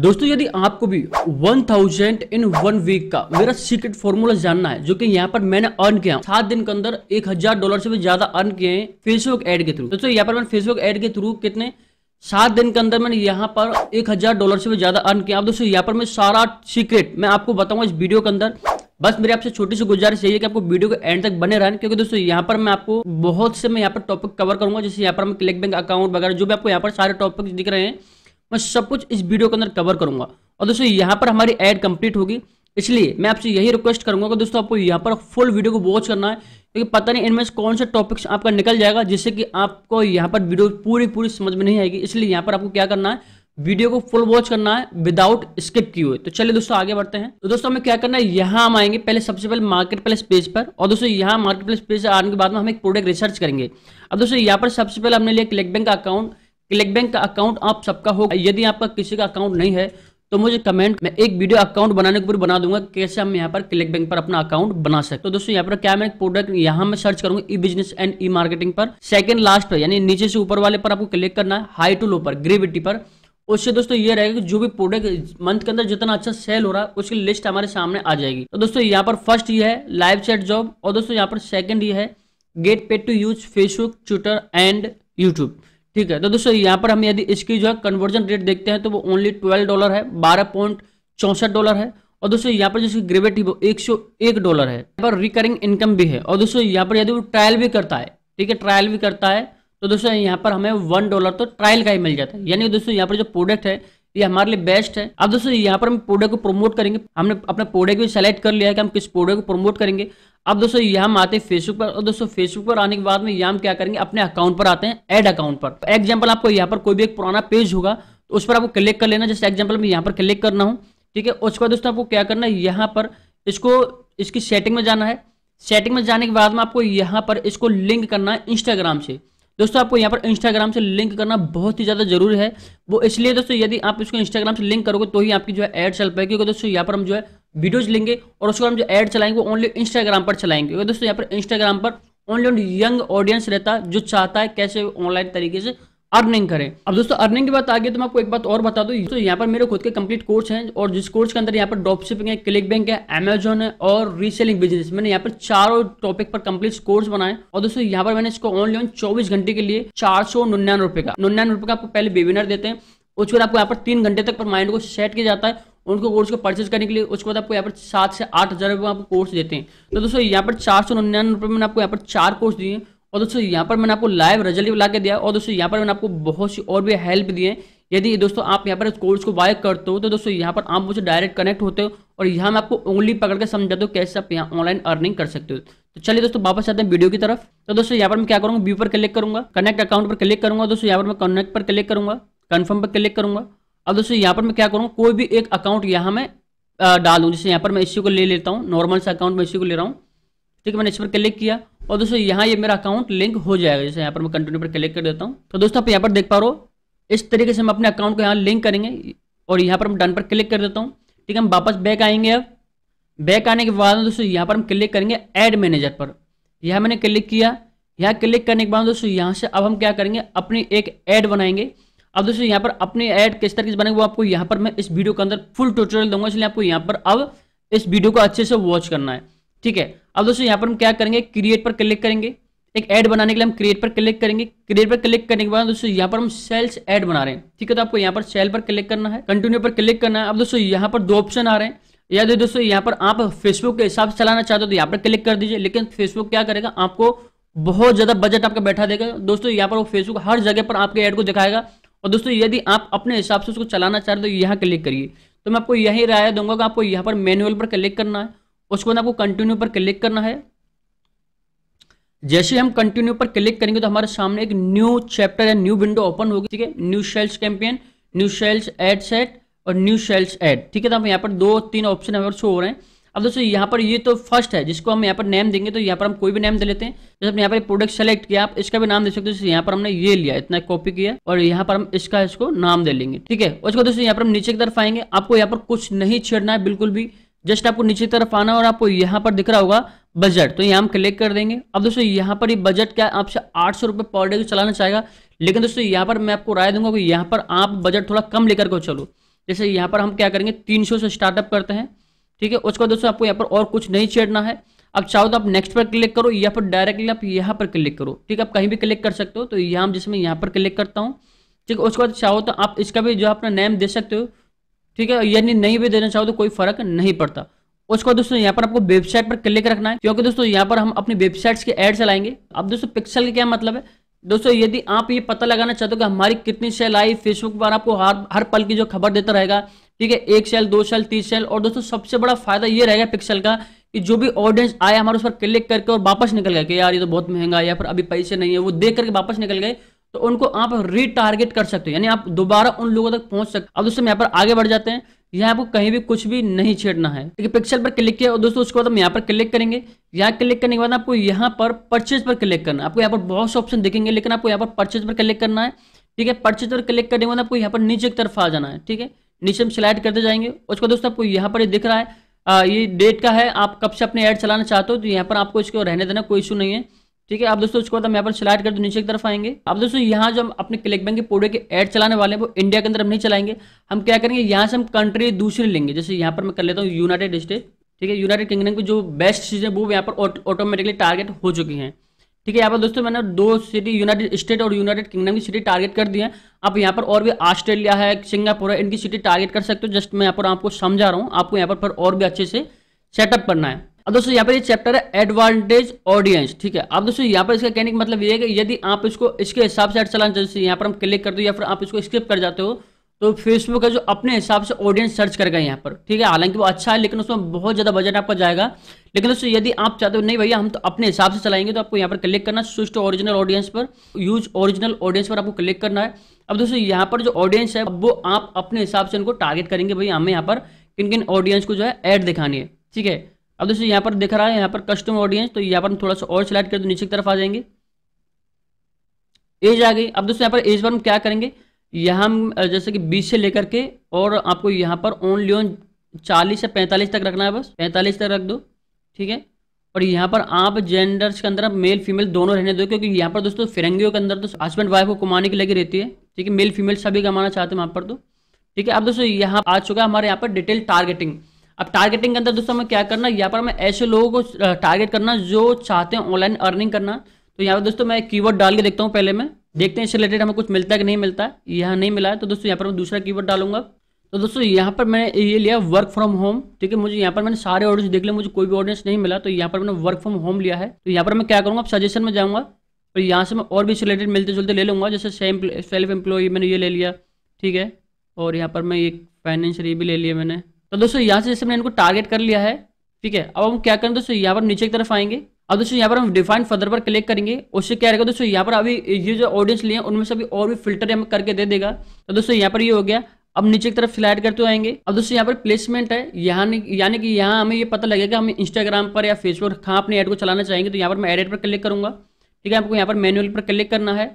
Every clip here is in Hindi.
दोस्तों यदि आपको भी 1000 इन वन वीक का मेरा सीक्रेट फॉर्मूला जानना है जो कि यहाँ पर मैंने अर्न किया सात दिन के अंदर एक हजार डॉलर से भी ज्यादा अर्न किए हैं फेसबुक एड के थ्रू दोस्तों यहाँ पर मैंने फेसबुक एड के थ्रू कितने सात दिन के अंदर मैंने यहाँ पर एक हजार डॉलर से भी ज्यादा अर्न किया दोस्तों यहाँ पर मैं सारा सीक्रेट मैं आपको बताऊंगा इस वीडियो के अंदर बस मेरे आपसे छोटी सी गुजारिश यही है कि आपको वीडियो के एंड तक बने रहें क्योंकि दोस्तों यहाँ पर मैं आपको बहुत से मैं यहाँ पर टॉपिक कवर करूंगा जैसे यहाँ पर मैं क्लिक बैंक अकाउंट वगैरह जो भी आपको यहाँ पर सारे टॉपिक दिख रहे हैं मैं सब कुछ इस वीडियो के अंदर कवर करूंगा और दोस्तों यहाँ पर हमारी एड कंप्लीट होगी इसलिए मैं आपसे यही रिक्वेस्ट करूंगा कि दोस्तों आपको यहाँ पर फुल वीडियो को वॉच करना है क्योंकि पता नहीं इनमें से कौन से टॉपिक्स आपका निकल जाएगा जिससे कि आपको यहाँ पर वीडियो पूरी पूरी समझ में नहीं आएगी इसलिए यहाँ पर आपको क्या करना है वीडियो को फुल वॉच करना है विदाउट स्किप किए हुए तो चलिए दोस्तों आगे बढ़ते हैं तो दोस्तों हमें क्या करना है यहाँ हम आएंगे पहले सबसे पहले मार्केट प्लेस पेज पर और दोस्तों यहाँ मार्केट प्लेस पेज आने के बाद में हम एक प्रोडक्ट रिसर्च करेंगे अब दोस्तों यहाँ पर सबसे पहले हमने लिया ClickBank account ClickBank का अकाउंट आप सबका होगा यदि आपका किसी का अकाउंट नहीं है तो मुझे कमेंट में एक वीडियो अकाउंट बनाने के ऊपर बना दूंगा कैसे हम यहाँ पर क्लिक बैंक पर अपना अकाउंट बना सकते तो दोस्तों यहाँ पर क्या मैं प्रोडक्ट यहाँ मैं सर्च करूंगा e business and e marketing पर सेकंड लास्ट यानी नीचे से ऊपर वाले पर आपको क्लिक करना है हाई टू लो पर ग्रेविटी पर उससे दोस्तों ये रहेगा कि जो भी प्रोडक्ट मंथ के अंदर जितना अच्छा सेल हो रहा है उसकी लिस्ट हमारे सामने आ जाएगी तो दोस्तों यहाँ पर फर्स्ट ये है लाइव चैट जॉब और दोस्तों यहाँ पर सेकंड ये है get paid to use Facebook Twitter and YouTube ठीक है तो दोस्तों यहाँ पर हम यदि इसकी जो है कन्वर्जन रेट देखते हैं तो वो ओनली ट्वेल्व डॉलर है बारह पॉइंट चौसठ डॉलर है और दोस्तों यहाँ पर जो ग्रेविटी वो एक सौ एक डॉलर है यहाँ पर रिकरिंग इनकम भी है और दोस्तों यहाँ पर यदि वो ट्रायल भी करता है ठीक है ट्रायल भी करता है तो दोस्तों यहाँ पर हमें वन डॉलर तो ट्रायल का ही मिल जाता है यानी दोस्तों यहाँ पर जो प्रोडक्ट है ये हमारे लिए बेस्ट है अब दोस्तों यहाँ पर हम पोडे को प्रोमोट करेंगे हमने अपने पोडे को सेलेक्ट कर लिया है कि हम किस पोडे को प्रमोट करेंगे अब दोस्तों यहाँ हम आते हैं फेसबुक पर और दोस्तों फेसबुक पर आने के बाद में यहाँ हम क्या करेंगे अपने अकाउंट पर आते हैं एड अकाउंट पर एग्जाम्पल तो आपको यहाँ पर कोई भी एक पुराना पेज होगा तो उस पर आपको क्लिक कर लेना जैसे एग्जाम्पल मैं यहाँ पर क्लिक करना हूँ ठीक है उसके बाद दोस्तों आपको क्या करना है यहाँ पर इसको इसकी सेटिंग में जाना है सेटिंग में जाने के बाद में आपको यहाँ पर इसको लिंक करना है इंस्टाग्राम से दोस्तों आपको यहाँ पर इंस्टाग्राम से लिंक करना बहुत ही ज़्यादा जरूरी है वो इसलिए दोस्तों यदि आप इसको इंस्टाग्राम से लिंक करोगे तो ही आपकी जो है ऐड चल पाएगी क्योंकि दोस्तों यहाँ पर हम जो है वीडियोज लेंगे और उसको हम जो ऐड चलाएंगे वो ओनली इंस्टाग्राम पर चलाएंगे क्योंकि दोस्तों यहाँ पर इंस्टाग्राम पर ओनली यंग ऑडियंस रहता जो चाहता है कैसे ऑनलाइन तरीके से अर्निंग करें अब दोस्तों अर्निंग की बात आगे तो मैं आपको एक बात और बता दूं तो यहाँ पर मेरे खुद के कंप्लीट कोर्स हैं और जिस कोर्स के अंदर यहाँ पर ड्रॉप शिपिंग है क्लिक बैंक है अमेजोन है और रीसेलिंग बिजनेस मैंने यहाँ पर चारों टॉपिक पर कंप्लीट कोर्स बनाए और दोस्तों यहाँ पर मैंने इसको ऑनली ऑन चौबीस घंटे के लिए चार सौ निन्यानवे रुपए का निन्यानवे रुपए का आपको पहले वेबिनार देते हैं उसके बाद आपको यहाँ पर तीन घंटे तक पर माइंड को सेट किया जाता है उनको कोर्स को परचेज करने के लिए उसके बाद आपको यहाँ पर सात से आठ हज़ार रुपये आपको कोर्स देते हैं तो दोस्तों यहाँ पर चार सौ निन्यानवे रुपये में आपको यहाँ पर चार कोर्स दिए और दोस्तों यहाँ पर मैंने आपको लाइव रिजल्ट ला के दिया और दोस्तों यहाँ पर मैंने आपको बहुत सी और भी हेल्प दी है यदि दोस्तों आप यहाँ पर कोर्स को बाय करते हो तो दोस्तों यहाँ पर आप मुझे डायरेक्ट कनेक्ट होते हो और यहाँ मैं आपको उंगली पकड़ के समझाता हूँ कैसे आप यहाँ ऑनलाइन अर्निंग कर सकते हो तो चलिए दोस्तों वापस आते हैं वीडियो की तरफ तो दोस्तों यहाँ पर मैं क्या करूँगा व्यू पर क्लिक करूँगा कनेक्ट अकाउंट पर क्लिक करूँगा दोस्तों यहाँ पर मैं कनेक्ट पर क्लिक करूँगा कन्फर्म पर क्लिक करूँगा अब दोस्तों यहाँ पर मैं क्या करूँगा कोई भी एक अकाउंट यहाँ मैं डालूँ जैसे यहाँ पर मैं इसी को ले लेता हूँ नॉर्मल से अकाउंट में इसी को ले रहा हूँ ठीक है मैंने इस पर क्लिक किया और दोस्तों यहाँ ये मेरा अकाउंट लिंक हो जाएगा जैसे यहाँ पर मैं कंटिन्यू पर क्लिक कर देता हूँ तो दोस्तों आप यहाँ पर देख पा रहे हो इस तरीके से हम अपने अकाउंट को यहाँ लिंक करेंगे और यहाँ पर हम डन पर क्लिक कर देता हूँ ठीक है हम वापस बैक आएंगे अब बैक आने के बाद दोस्तों यहाँ पर हम क्लिक करेंगे एड मैनेजर पर यह मैंने क्लिक किया यहाँ क्लिक करने के बाद दोस्तों यहाँ से अब हम क्या करेंगे अपनी एक ऐड बनाएंगे अब दोस्तों यहाँ पर अपनी ऐड किस तरीके से बनेंगे वो आपको यहाँ पर मैं इस वीडियो के अंदर फुल ट्यूटोरियल दूंगा इसलिए आपको यहाँ पर अब इस वीडियो को अच्छे से वॉच करना है ठीक है अब दोस्तों यहाँ पर हम क्या करेंगे क्रिएट पर क्लिक करेंगे एक ऐड बनाने के लिए हम क्रिएट पर क्लिक करेंगे क्रिएट पर क्लिक करने के बाद दोस्तों यहाँ पर हम सेल्स ऐड बना रहे हैं ठीक है तो आपको यहाँ पर सेल पर क्लिक करना है कंटिन्यू पर क्लिक करना है अब दोस्तों यहाँ पर दो ऑप्शन आ रहे हैं या तो दोस्तों यहाँ पर आप फेसबुक के हिसाब से चलाना चाहते हो तो यहाँ पर क्लिक कर दीजिए लेकिन फेसबुक क्या करेगा आपको बहुत ज़्यादा बजट आपका बैठा देगा दोस्तों यहाँ पर वो फेसबुक हर जगह पर आपके ऐड को दिखाएगा और दोस्तों यदि आप अपने हिसाब से उसको चलाना चाह रहे हो तो यहाँ क्लिक करिए तो मैं आपको यही राय दूंगा कि आपको यहाँ पर मैनुअल पर क्लिक करना है उसके बाद आपको कंटिन्यू पर क्लिक करना है जैसे हम कंटिन्यू पर क्लिक करेंगे तो हमारे सामने एक न्यू चैप्टर या न्यू विंडो ओपन होगी ठीक है new sales campaign new sales ad set और न्यू सेल्स एड ठीक है तो हम यहाँ पर दो तीन ऑप्शन हमारे शो हो रहे हैं अब दोस्तों यहाँ पर ये तो फर्स्ट है जिसको हम यहाँ पर नेम देंगे तो यहाँ पर हम कोई भी नेम दे लेते हैं जैसे हमने यहाँ पर प्रोडक्ट सेलेक्ट किया आप इसका भी नाम दे सकते हो जैसे यहाँ पर हमने ये लिया इतना कॉपी किया और यहाँ पर हम इसका इसको नाम दे लेंगे ठीक है उसके बाद दोस्तों यहाँ पर हम नीचे की तरफ आएंगे आपको यहाँ पर कुछ नहीं छेड़ना है बिल्कुल भी जस्ट आपको नीचे तरफ आना और आपको यहाँ पर दिख रहा होगा बजट तो यहाँ हम क्लिक कर देंगे अब दोस्तों यहाँ पर ये बजट क्या आपसे आठ सौ रुपये पर डे को चलाना चाहेगा लेकिन दोस्तों यहाँ पर मैं आपको राय दूंगा कि यहाँ पर आप बजट थोड़ा कम लेकर के चलो जैसे यहाँ पर हम क्या करेंगे तीन से स्टार्टअप करते हैं ठीक है उसके बाद दोस्तों आपको यहाँ पर और कुछ नहीं छेड़ना है अब चाहो तो आप नेक्स्ट पर क्लिक करो या फिर डायरेक्टली आप यहाँ पर क्लिक करो ठीक है आप कहीं भी क्लिक कर सकते हो तो यहाँ जिसमें यहाँ पर क्लिक करता हूँ ठीक है उसके बाद चाहो तो आप इसका भी जो अपना नेम दे सकते हो ठीक है यानी नहीं भी देना चाहो तो कोई फर्क नहीं पड़ता उसके बाद दोस्तों यहाँ पर आपको वेबसाइट पर क्लिक रखना है क्योंकि दोस्तों यहाँ पर हम अपनी वेबसाइट्स के एड चलाएंगे अब दोस्तों पिक्सल का क्या मतलब है दोस्तों यदि आप ये पता लगाना चाहते हो कि हमारी कितनी सेल आई फेसबुक पर आपको हर हर पल की जो खबर देता रहेगा ठीक है एक सेल दो सेल तीस सेल और दोस्तों सबसे बड़ा फायदा ये रहेगा पिक्सल का कि जो भी ऑडियंस आया हमारे उस पर क्लिक करके और वापस निकल गया कि यार ये तो बहुत महंगा है या फिर अभी पैसे नहीं है वो देख करके वापस निकल गए तो उनको आप रिटारगेट कर सकते हो यानी आप दोबारा उन लोगों तक पहुंच सकते अब दोस्तों यहाँ पर आगे बढ़ जाते हैं यहाँ आपको कहीं भी कुछ भी नहीं छेड़ना है ठीक है पिक्सल पर क्लिक किया और दोस्तों उसके बाद हम यहाँ पर क्लिक करेंगे यहाँ क्लिक करने के बाद आपको यहाँ पर परचेज पर क्लिक करना आपको यहाँ पर बहुत से ऑप्शन दिखेंगे लेकिन आपको यहाँ पर परचेज पर क्लिक करना है ठीक है परचेज पर क्लिक करने के बाद आपको यहाँ पर नीचे की तरफ आ जाना है ठीक है नीचे हम सिलेक्ट करते जाएंगे उसके बाद दोस्तों आपको यहाँ पर दिख रहा है ये डेट का है आप कब से अपने ऐड चलाना चाहते हो तो यहाँ पर आपको इसको रहने देना कोई इशू नहीं है ठीक है आप दोस्तों उसके बाद हम यहाँ पर सिलेक्ट कर दो नीचे की तरफ आएंगे आप दोस्तों यहाँ जो हम अपने क्लिक बैंक के पोडे के एड चलाने वाले हैं वो इंडिया के अंदर हम नहीं चलाएंगे हम क्या करेंगे यहाँ से हम कंट्री दूसरी लेंगे जैसे यहाँ पर मैं कर लेता हूँ यूनाइटेड स्टेट ठीक है यूनाइटेड किंगडम की जो बेस्ट चीज़ें वो यहाँ पर ऑटोमेटिकली टारगेट हो चुकी हैं ठीक है यहाँ पर दोस्तों मैंने दो सिटी यूनाइटेड स्टेट और यूनाइटेड किंगडम की सिटी टारगेट कर दी है आप यहाँ पर और भी ऑस्ट्रेलिया है सिंगापुर है इनकी सिटी टारगेट कर सकते हो जस्ट मैं यहाँ पर आपको समझा रहा हूँ आपको यहाँ पर और भी अच्छे से सेटअप करना है अब दोस्तों यहाँ पर ये चैप्टर है एडवांटेज ऑडियंस ठीक है अब दोस्तों यहाँ पर इसका कहने का मतलब ये है कि यदि आप इसको इसके हिसाब से एड चलाना जैसे यहाँ पर हम क्लिक कर दो या फिर आप इसको स्किप कर जाते हो तो फेसबुक का जो अपने हिसाब से ऑडियंस सर्च कर गए यहाँ पर ठीक है हालांकि वो अच्छा है लेकिन उसमें बहुत ज़्यादा बजट आपका जाएगा लेकिन दोस्तों यदि आप चाहते हो नहीं भैया हम तो अपने हिसाब से चलाएंगे तो आपको यहाँ पर क्लिक करना स्विच ओरिजिनल ऑडियंस पर यूज ओरिजिनल ऑडियंस पर आपको क्लिक करना है अब दोस्तों यहाँ पर जो ऑडियंस है वो आप अपने हिसाब से उनको टारगेट करेंगे भैया हमें यहाँ पर किन किन ऑडियंस को जो है एड दिखानी है ठीक है अब दोस्तों यहाँ पर देख रहा है यहाँ पर कस्टम ऑडियंस तो यहाँ पर हम थोड़ा सा और सिलेक्ट कर तो नीचे की तरफ आ जाएंगे एज आ गई अब दोस्तों यहाँ पर एज पर हम क्या करेंगे यहाँ जैसे कि बीस से लेकर के और आपको यहाँ पर ओनली ओन चालीस से पैंतालीस तक रखना है बस पैंतालीस तक रख दो ठीक है और यहाँ पर आप जेंडर्स के अंदर मेल फीमेल दोनों रहने दो क्योंकि यहाँ पर दोस्तों फिरंगियों के अंदर तो हस्बैंड वाइफ को कमाने की लगी रहती है ठीक है मेल फीमेल सभी कमाना चाहते हैं वहाँ पर तो ठीक है अब दोस्तों यहाँ आ चुका है हमारे यहाँ पर डिटेल टारगेटिंग अब टारगेटिंग के अंदर दोस्तों हमें क्या करना यहाँ पर हमें ऐसे लोगों को टारगेट करना जो चाहते हैं ऑनलाइन अर्निंग करना तो यहाँ पर दोस्तों मैं कीवर्ड डाल के देखता हूँ पहले मैं देखते हैं इससे रिलेटेड हमें कुछ मिलता है कि नहीं मिलता है यहाँ नहीं मिला है तो दोस्तों यहाँ पर मैं दूसरा कीवर्ड डालूंगा तो दोस्तों यहाँ पर मैंने ये लिया वर्क फ्रॉम होम ठीक है मुझे यहाँ पर मैंने सारे ऑर्डर्स देख लिया मुझे कोई भी ऑर्डर्स नहीं मिला तो यहाँ पर मैंने वर्क फ्रॉम होम लिया है तो यहाँ पर मैं क्या करूँगा सजेशन में जाऊँगा और यहाँ से मैं और भी रिलेटेड मिलते जुलते ले लूँगा जैसे सेल्फ एम्प्लॉई मैंने ये ले लिया ठीक है और यहाँ पर मैं ये फाइनेंशियल ये भी ले लिया मैंने तो दोस्तों यहाँ से जैसे मैंने इनको टारगेट कर लिया है ठीक है अब हम क्या करें दोस्तों यहाँ पर नीचे की तरफ आएंगे अब दोस्तों यहाँ पर हम डिफाइन फर्दर पर क्लिक करेंगे उससे क्या रहेगा दोस्तों यहाँ पर अभी ये जो ऑडियंस लिए हैं उनमें से अभी और भी फिल्टर हम करके दे देगा तो दोस्तों यहाँ पर ये हो गया अब नीचे की तरफ स्लाइड करते आएंगे अब दोस्तों यहाँ पर प्लेसमेंट है यहाँ यानी कि यहाँ हमें ये पता लगेगा हम इंस्टाग्राम पर या फेसबुक कहाँ अपने ऐड को चलाना चाहेंगे तो यहाँ पर मैं एडिट पर क्लिक करूंगा ठीक है आपको यहाँ पर मैनुअल पर क्लिक करना है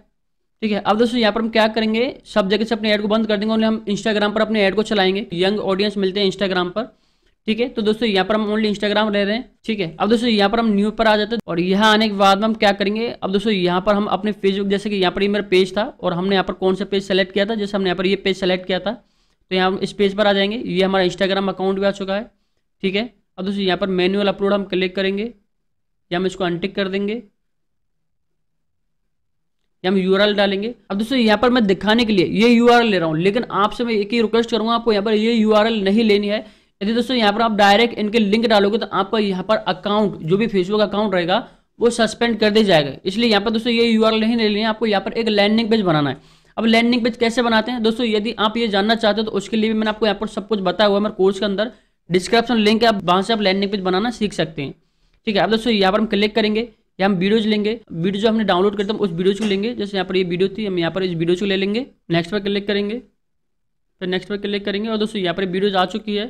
ठीक है अब दोस्तों यहाँ पर हम क्या करेंगे सब जगह से अपने ऐड को बंद कर देंगे ओनली हम इंस्टाग्राम पर अपने ऐड को चलाएंगे यंग ऑडियंस मिलते हैं इंस्टाग्राम पर ठीक है तो दोस्तों यहाँ पर हम ओनली इंस्टाग्राम रह रहे हैं ठीक है अब दोस्तों यहाँ पर हम न्यू पर आ जाते हैं और यहाँ आने के बाद में हम क्या करेंगे अब दोस्तों यहाँ पर हम अपने फेसबुक जैसे कि यहाँ पर ये मेरा पेज था और हमने यहाँ पर कौन सा पेज सेलेक्ट किया था जैसे हमने यहाँ पर ये पेज सेलेक्ट किया था तो यहाँ इस पेज पर आ जाएंगे ये हमारा इंस्टाग्राम अकाउंट भी आ चुका है ठीक है अब दोस्तों यहाँ पर मैनुअल अपलोड हम क्लिक करेंगे या हम इसको अनटिक कर देंगे या हम यूआरएल डालेंगे अब दोस्तों यहाँ पर मैं दिखाने के लिए ये यूआरएल ले रहा हूँ लेकिन आपसे मैं एक ही रिक्वेस्ट करूंगा आपको यहाँ पर ये यूआरएल नहीं लेनी है यदि दोस्तों यहाँ पर आप डायरेक्ट इनके लिंक डालोगे तो आपका यहाँ पर अकाउंट जो भी फेसबुक अकाउंट रहेगा वो सस्पेंड कर दिया जाएगा इसलिए यहाँ पर दोस्तों ये यू नहीं ले है आपको यहाँ पर एक लैंडिंग पेज बनाना है अब लैंडिंग पेज कैसे बनाते हैं दोस्तों यदि आप ये जानना चाहते हो तो उसके लिए भी मैंने आपको यहाँ पर सब कुछ बताया हुआ है मेरे कोर्स के अंदर डिस्क्रिप्शन लिंक है आप वहाँ से आप लैंडिंग पेज बनाना सीख सकते हैं ठीक है अब दोस्तों यहाँ पर हम क्लिक करेंगे या हम वीडियोज लेंगे वीडियो जो हमने डाउनलोड करता हम उस वीडियोज को लेंगे जैसे यहाँ पर ये वीडियो थी हम यहाँ पर इस वीडियो को ले लेंगे नेक्स्ट पर क्लिक करेंगे फिर नेक्स्ट पर क्लिक करेंगे और दोस्तों यहाँ पर वीडियोज आ चुकी है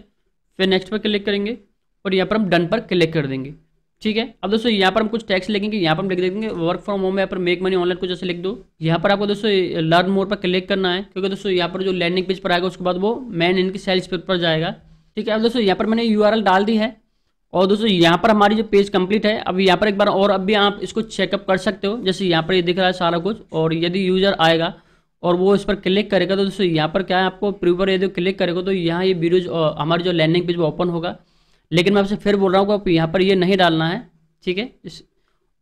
फिर नेक्स्ट पर क्लिक करेंगे और यहाँ पर हम डन पर क्लिक कर देंगे ठीक है अब दोस्तों यहाँ पर हम कुछ टैक्स लिखेंगे यहाँ पर हम लिख देंगे वर्क फ्रॉम होम यहाँ पर मेक मनी ऑनलाइन कुछ ऐसे लिख दो यहाँ पर आपको दोस्तों लर्न मोड पर क्लिक करना है क्योंकि दोस्तों यहाँ पर जो लैंडिंग पेज पर आएगा उसके बाद वो मैन इनकी सेल्स पेज पर जाएगा ठीक है अब दोस्तों यहाँ पर मैंने यू डाल दी है और दोस्तों यहाँ पर हमारी जो पेज कंप्लीट है अब यहाँ पर एक बार और अब भी आप इसको चेकअप कर सकते हो जैसे यहाँ पर ये दिख रहा है सारा कुछ और यदि यूज़र आएगा और वो इस पर क्लिक करेगा तो दोस्तों यहाँ पर क्या है आपको प्रीवर यदि क्लिक करेगा तो यहाँ ये वीडियो हमारी जो लैंडिंग पेज वो ओपन होगा लेकिन मैं आपसे फिर बोल रहा हूँ आप यहाँ पर ये नहीं डालना है ठीक है इस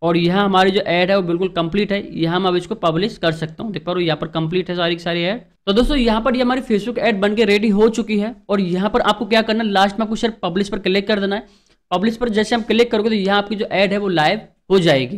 और यह हमारी जो ऐड है वो बिल्कुल कंप्लीट है यहाँ मैं अब इसको पब्लिश कर सकता हूँ देख पा रहा यहाँ पर कंप्लीट है सारी की सारी ऐड तो दोस्तों यहाँ पर ये यह हमारी फेसबुक ऐड बन के रेडी हो चुकी है और यहाँ पर आपको क्या करना लास्ट में आपको सिर्फ पब्लिश पर क्लिक कर देना है पब्लिश पर जैसे हम क्लिक करोगे तो यहाँ आपकी जो ऐड है वो लाइव हो जाएगी